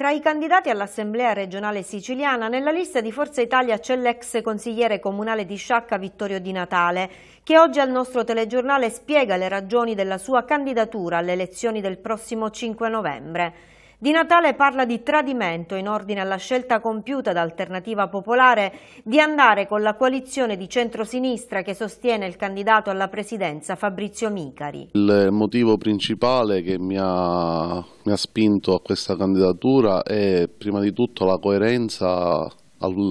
Tra i candidati all'Assemblea regionale siciliana, nella lista di Forza Italia c'è l'ex consigliere comunale di Sciacca Vittorio Di Natale, che oggi al nostro telegiornale spiega le ragioni della sua candidatura alle elezioni del prossimo 5 novembre. Di Natale parla di tradimento in ordine alla scelta compiuta da Alternativa Popolare di andare con la coalizione di centrosinistra che sostiene il candidato alla presidenza Fabrizio Micari. Il motivo principale che mi ha, mi ha spinto a questa candidatura è prima di tutto la coerenza al,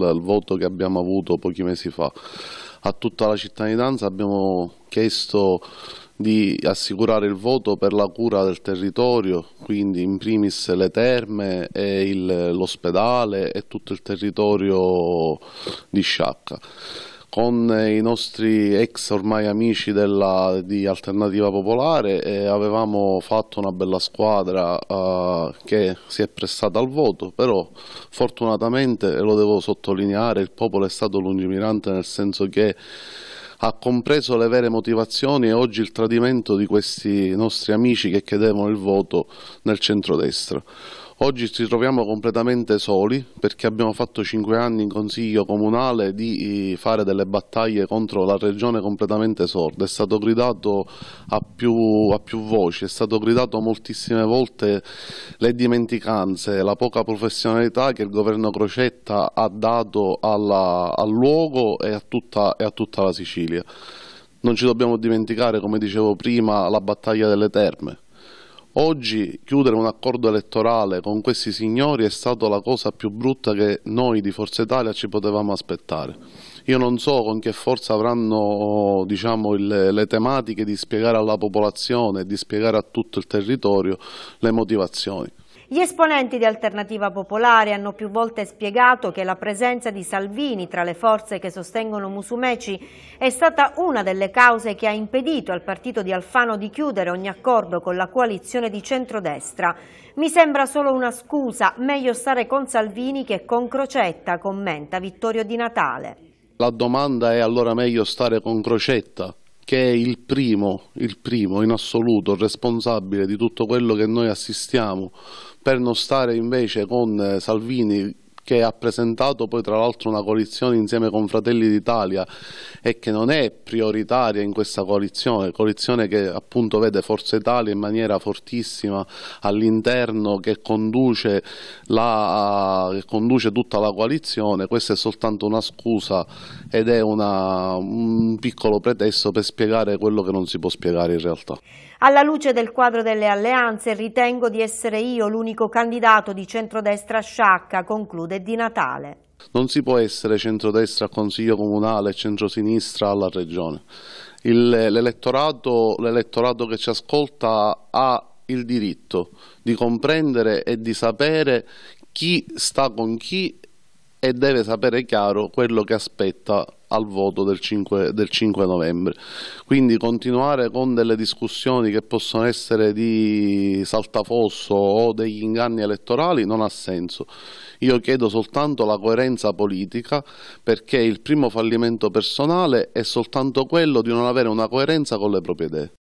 al voto che abbiamo avuto pochi mesi fa. A tutta la cittadinanza abbiamo chiesto di assicurare il voto per la cura del territorio, quindi in primis le terme, e l'ospedale e tutto il territorio di Sciacca. Con i nostri ex ormai amici della, di Alternativa Popolare eh, avevamo fatto una bella squadra eh, che si è prestata al voto, però fortunatamente, e lo devo sottolineare, il popolo è stato lungimirante nel senso che ha compreso le vere motivazioni e oggi il tradimento di questi nostri amici che chiedevano il voto nel centrodestra. Oggi ci troviamo completamente soli perché abbiamo fatto cinque anni in consiglio comunale di eh, fare delle battaglie contro la regione completamente sorda. È stato gridato a più, a più voci, è stato gridato moltissime volte le dimenticanze, la poca professionalità che il governo Crocetta ha dato alla, al luogo e a tutta, e a tutta la Sicilia. Non ci dobbiamo dimenticare, come dicevo prima, la battaglia delle terme Oggi chiudere un accordo elettorale con questi signori è stata la cosa più brutta che noi di Forza Italia ci potevamo aspettare. Io non so con che forza avranno diciamo, le, tematiche di spiegare alla popolazione, di spiegare a tutto il territorio le motivazioni. Gli esponenti di Alternativa Popolare hanno più volte spiegato che la presenza di Salvini tra le forze che sostengono Musumeci è stata una delle cause che ha impedito al partito di Alfano di chiudere ogni accordo con la coalizione di centrodestra. Mi sembra solo una scusa, meglio stare con Salvini che con Crocetta, commenta Vittorio Di Natale. La domanda è allora meglio stare con Crocetta? che è il primo, il primo in assoluto responsabile di tutto quello che noi assistiamo, per non stare invece con eh, Salvini che ha presentato poi tra l'altro una coalizione insieme con Fratelli d'Italia e che non è prioritaria in questa coalizione, coalizione che appunto vede Forza Italia in maniera fortissima all'interno che, che conduce tutta la coalizione, questa è soltanto una scusa ed è una, un piccolo pretesto per spiegare quello che non si può spiegare in realtà. Alla luce del quadro delle alleanze ritengo di essere io l'unico candidato di centrodestra sciacca, conclude di Natale. Non si può essere centrodestra al Consiglio Comunale e centrosinistra alla Regione. l'elettorato che ci ascolta ha il diritto di comprendere e di sapere chi sta con chi e deve sapere chiaro quello che aspetta al voto del 5, del 5, novembre. Quindi continuare con delle discussioni che possono essere di saltafosso o degli inganni elettorali non ha senso. Io chiedo soltanto la coerenza politica perché il primo fallimento personale è soltanto quello di non avere una coerenza con le proprie idee.